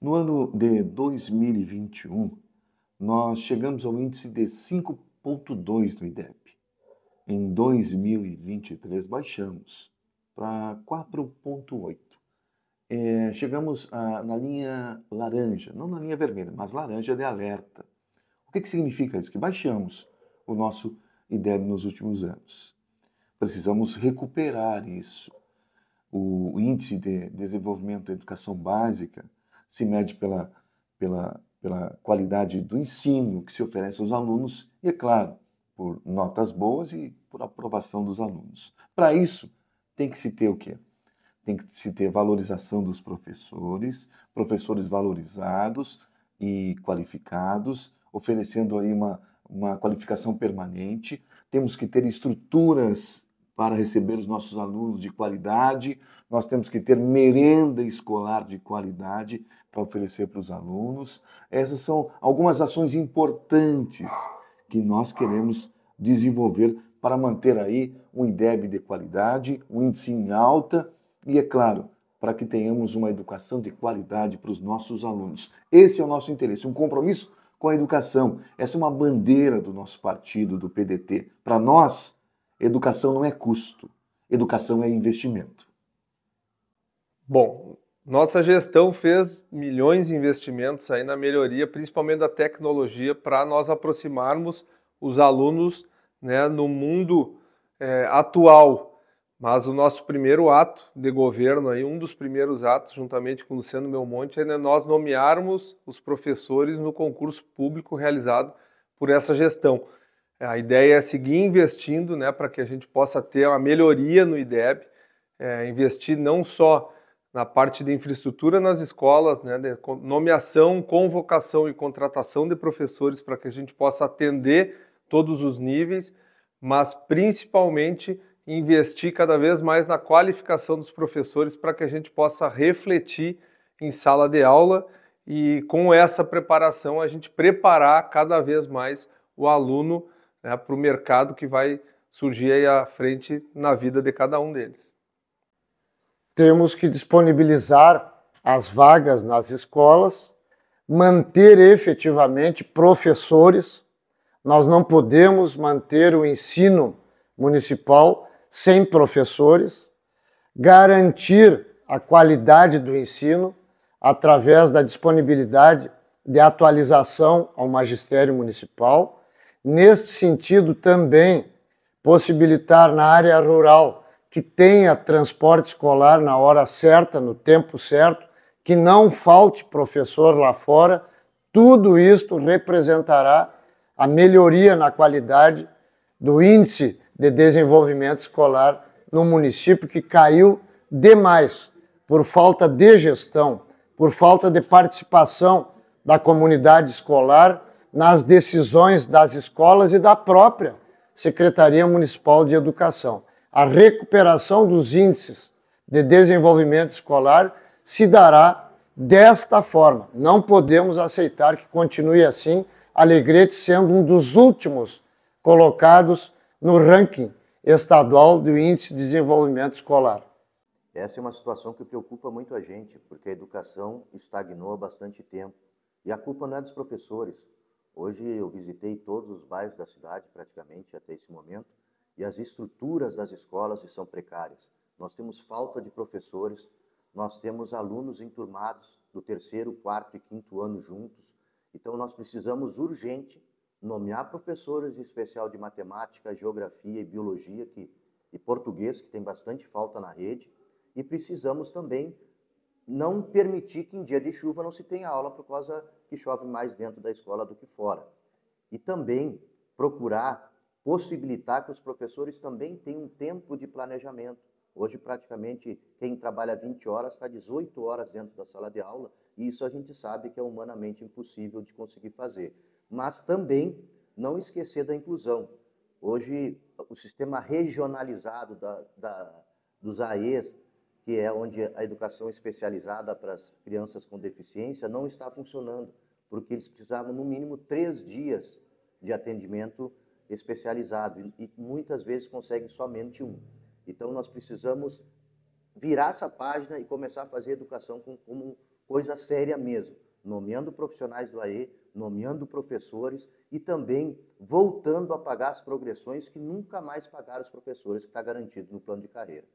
No ano de 2021, nós chegamos ao índice de 5,2 do IDEP. Em 2023, baixamos para 4,8. É, chegamos a, ah, na linha laranja, não na linha vermelha, mas laranja de alerta. O que, que significa isso? Que baixamos o nosso IDEB nos últimos anos. Precisamos recuperar isso. o índice de desenvolvimento da educação básica se mede pela, pela, pela qualidade do ensino que se oferece aos alunos e, é claro, por notas boas e por aprovação dos alunos. Para isso, tem que se ter o quê? Tem que se ter valorização dos professores, professores valorizados e qualificados, oferecendo aí uma, uma qualificação permanente. Temos que ter estruturas para receber os nossos alunos de qualidade, nós temos que ter merenda escolar de qualidade para oferecer para os alunos. Essas são algumas ações importantes que nós queremos desenvolver para manter aí um IDEB de qualidade, um índice em alta e, é claro, para que tenhamos uma educação de qualidade para os nossos alunos. Esse é o nosso interesse, um compromisso com a educação. Essa é uma bandeira do nosso partido, do PDT. Para nós, Educação não é custo, educação é investimento. Bom, nossa gestão fez milhões de investimentos aí na melhoria, principalmente da tecnologia, para nós aproximarmos os alunos né, no mundo é, atual. Mas o nosso primeiro ato de governo, aí, um dos primeiros atos, juntamente com o Luciano Melmonte, é né, nós nomearmos os professores no concurso público realizado por essa gestão. A ideia é seguir investindo né, para que a gente possa ter uma melhoria no IDEB, é, investir não só na parte de infraestrutura nas escolas, né, nomeação, convocação e contratação de professores para que a gente possa atender todos os níveis, mas principalmente investir cada vez mais na qualificação dos professores para que a gente possa refletir em sala de aula e com essa preparação a gente preparar cada vez mais o aluno né, para o mercado que vai surgir aí à frente na vida de cada um deles. Temos que disponibilizar as vagas nas escolas, manter efetivamente professores. Nós não podemos manter o ensino municipal sem professores, garantir a qualidade do ensino através da disponibilidade de atualização ao magistério municipal neste sentido também possibilitar na área rural que tenha transporte escolar na hora certa, no tempo certo, que não falte professor lá fora, tudo isto representará a melhoria na qualidade do índice de desenvolvimento escolar no município que caiu demais por falta de gestão, por falta de participação da comunidade escolar nas decisões das escolas e da própria Secretaria Municipal de Educação. A recuperação dos índices de desenvolvimento escolar se dará desta forma. Não podemos aceitar que continue assim, Alegrete sendo um dos últimos colocados no ranking estadual do Índice de Desenvolvimento Escolar. Essa é uma situação que preocupa muito a gente, porque a educação estagnou há bastante tempo. E a culpa não é dos professores, Hoje eu visitei todos os bairros da cidade, praticamente, até esse momento, e as estruturas das escolas são precárias. Nós temos falta de professores, nós temos alunos enturmados do terceiro, quarto e quinto ano juntos. Então, nós precisamos urgente nomear professores de especial de matemática, geografia e biologia que, e português, que tem bastante falta na rede, e precisamos também não permitir que em dia de chuva não se tenha aula por causa que chove mais dentro da escola do que fora. E também procurar possibilitar que os professores também tenham um tempo de planejamento. Hoje, praticamente, quem trabalha 20 horas está 18 horas dentro da sala de aula, e isso a gente sabe que é humanamente impossível de conseguir fazer. Mas também não esquecer da inclusão. Hoje, o sistema regionalizado da, da, dos AEs, que é onde a educação especializada para as crianças com deficiência não está funcionando, porque eles precisavam, no mínimo, três dias de atendimento especializado e muitas vezes conseguem somente um. Então, nós precisamos virar essa página e começar a fazer educação como coisa séria mesmo, nomeando profissionais do AE, nomeando professores e também voltando a pagar as progressões que nunca mais pagaram os professores, que está garantido no plano de carreira.